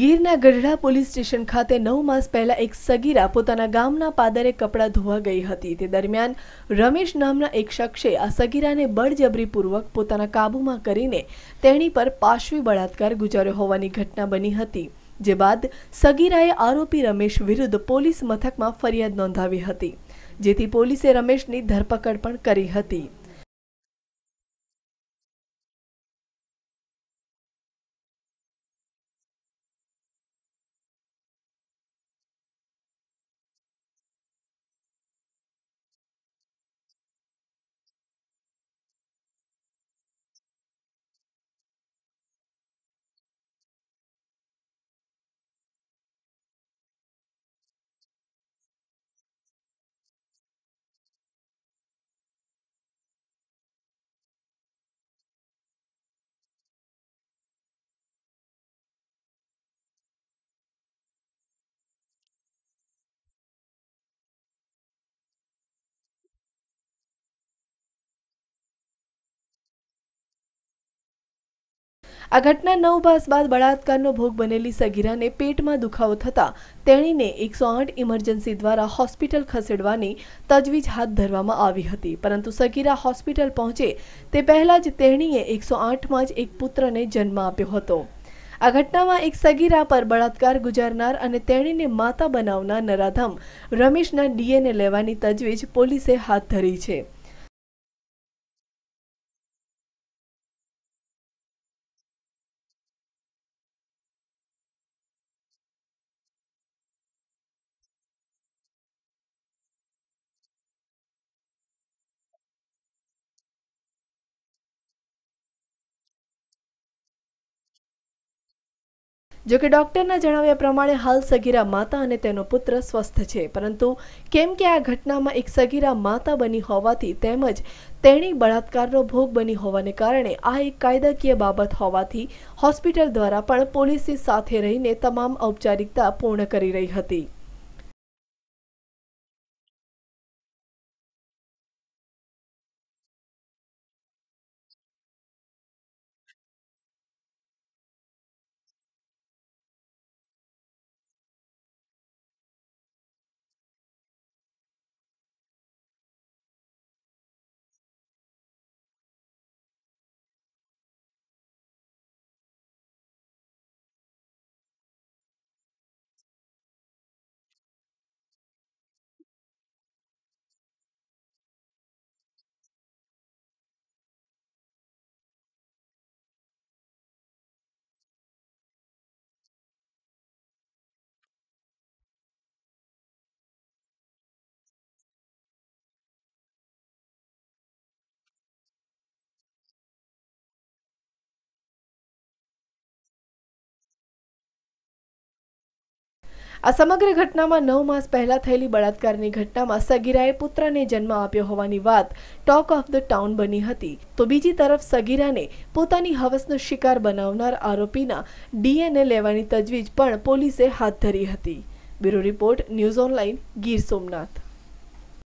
ગીરના Gadhada police station ખાતે નવ માસ પહેલા એક સગીરા પોતાના ગામના પાદરે કપડાં ધોવા ગઈ હતી તે દરમિયાન રમેશ નામના એક શખ્સે આ સગીરાને બળજબરીપૂર્વક પોતાના કાબૂમાં કરીને તેણી પર પાશવી બળાત્કાર ગુજાર્યો હોવાની ઘટના બની હતી જે બાદ સગીરાએ આરોપી રમેશ વિરુદ્ધ પોલીસ મથકમાં ફરિયાદ નોંધાવી હતી જેથી પોલીસે રમેશની ધરપકડ પણ કરી હતી આ ઘટના નવ માસ બાદ બળાત્કારનો ભોગ બનેલી સગીરાને પેટમાં દુખાવો થતાં તેણીને એકસો આઠ ઇમરજન્સી દ્વારા હોસ્પિટલ ખસેડવાની તજવીજ હાથ ધરવામાં આવી હતી પરંતુ સગીરા હોસ્પિટલ પહોંચે તે પહેલાં જ તેણીએ એકસો આઠમાં જ એક પુત્રને જન્મ આપ્યો હતો આ ઘટનામાં એક સગીરા પર બળાત્કાર ગુજારનાર અને તેણીને માતા બનાવનાર નરાધમ રમેશના ડીએનએ લેવાની તજવીજ પોલીસે હાથ ધરી છે જોકે ડોક્ટરના જણાવ્યા પ્રમાણે હાલ સગીરા માતા અને તેનો પુત્ર સ્વસ્થ છે પરંતુ કેમ કે આ ઘટનામાં એક સગીરા માતા બની હોવાથી તેમજ તેણી બળાત્કારનો ભોગ બની હોવાને કારણે આ એક કાયદાકીય બાબત હોવાથી હોસ્પિટલ દ્વારા પણ પોલીસની સાથે રહીને તમામ ઔપચારિકતા પૂર્ણ કરી રહી હતી આ સમગ્ર ઘટનામાં નવ માસ પહેલા થયેલી બળાત્કારની ઘટનામાં સગીરાએ પુત્રને જન્મ આપ્યો હોવાની વાત ટોક ઓફ ધ ટાઉન બની હતી તો બીજી તરફ સગીરાને પોતાની હવસનો શિકાર બનાવનાર આરોપીના ડીએનએ લેવાની તજવીજ પણ પોલીસે હાથ ધરી હતી bureau report news online Gir Somnath